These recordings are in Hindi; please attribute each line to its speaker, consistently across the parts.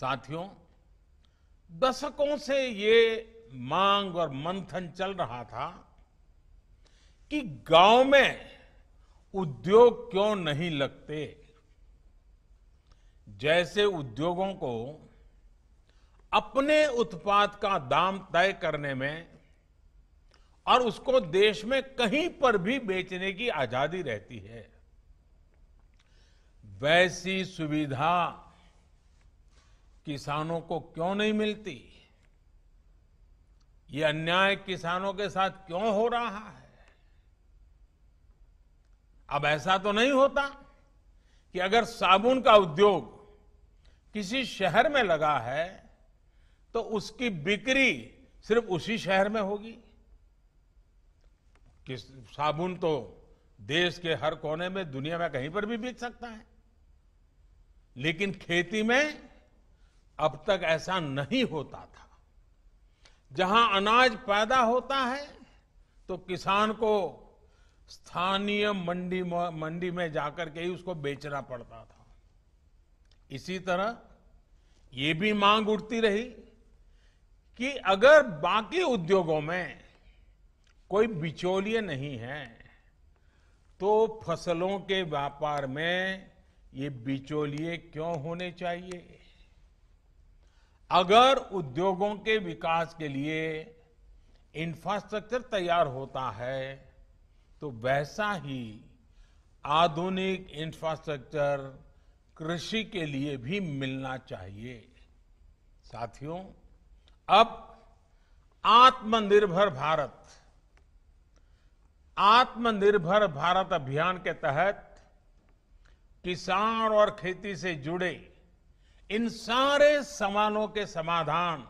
Speaker 1: साथियों दशकों से ये मांग और मंथन चल रहा था कि गांव में उद्योग क्यों नहीं लगते जैसे उद्योगों को अपने उत्पाद का दाम तय करने में और उसको देश में कहीं पर भी बेचने की आजादी रहती है वैसी सुविधा किसानों को क्यों नहीं मिलती ये अन्याय किसानों के साथ क्यों हो रहा है अब ऐसा तो नहीं होता कि अगर साबुन का उद्योग किसी शहर में लगा है तो उसकी बिक्री सिर्फ उसी शहर में होगी कि साबुन तो देश के हर कोने में दुनिया में कहीं पर भी बिक सकता है लेकिन खेती में अब तक ऐसा नहीं होता था जहां अनाज पैदा होता है तो किसान को स्थानीय मंडी मंडी में जाकर के ही उसको बेचना पड़ता था इसी तरह ये भी मांग उठती रही कि अगर बाकी उद्योगों में कोई बिचौलिए नहीं है तो फसलों के व्यापार में ये बिचौलिए क्यों होने चाहिए अगर उद्योगों के विकास के लिए इंफ्रास्ट्रक्चर तैयार होता है तो वैसा ही आधुनिक इंफ्रास्ट्रक्चर कृषि के लिए भी मिलना चाहिए साथियों अब आत्मनिर्भर भारत आत्मनिर्भर भारत अभियान के तहत किसान और खेती से जुड़े इन सारे सवालों के समाधान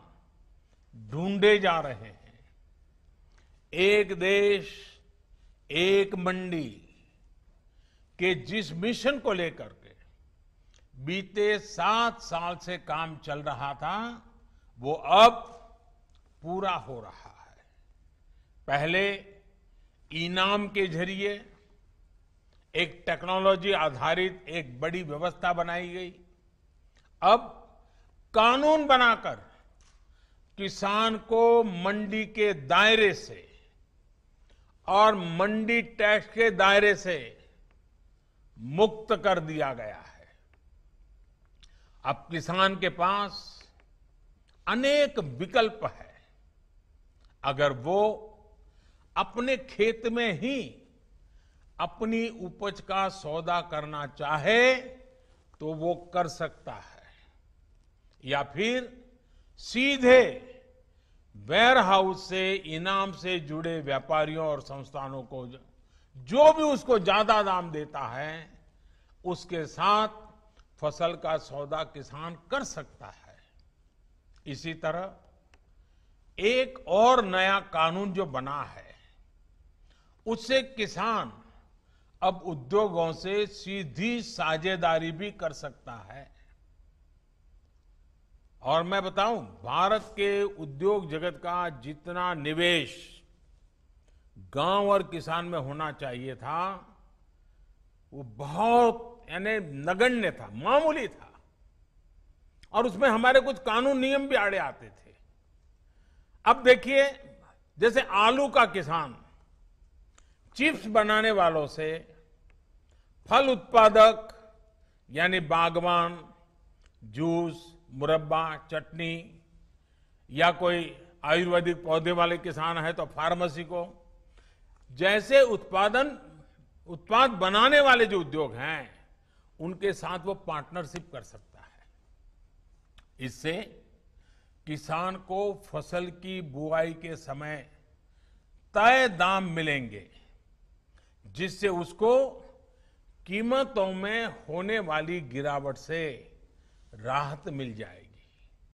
Speaker 1: ढूंढे जा रहे हैं एक देश एक मंडी के जिस मिशन को लेकर के बीते सात साल से काम चल रहा था वो अब पूरा हो रहा है पहले इनाम के जरिए एक टेक्नोलॉजी आधारित एक बड़ी व्यवस्था बनाई गई अब कानून बनाकर किसान को मंडी के दायरे से और मंडी टैक्स के दायरे से मुक्त कर दिया गया है अब किसान के पास अनेक विकल्प है अगर वो अपने खेत में ही अपनी उपज का सौदा करना चाहे तो वो कर सकता है या फिर सीधे वेयर हाउस से इनाम से जुड़े व्यापारियों और संस्थानों को जो भी उसको ज्यादा दाम देता है उसके साथ फसल का सौदा किसान कर सकता है इसी तरह एक और नया कानून जो बना है उससे किसान अब उद्योगों से सीधी साझेदारी भी कर सकता है और मैं बताऊं भारत के उद्योग जगत का जितना निवेश गांव और किसान में होना चाहिए था वो बहुत यानी नगण्य था मामूली था और उसमें हमारे कुछ कानून नियम भी आड़े आते थे अब देखिए जैसे आलू का किसान चिप्स बनाने वालों से फल उत्पादक यानी बागवान जूस मुरब्बा चटनी या कोई आयुर्वेदिक पौधे वाले किसान है तो फार्मेसी को जैसे उत्पादन उत्पाद बनाने वाले जो उद्योग हैं उनके साथ वो पार्टनरशिप कर सकता है इससे किसान को फसल की बुआई के समय तय दाम मिलेंगे जिससे उसको कीमतों में होने वाली गिरावट से राहत मिल जाएगी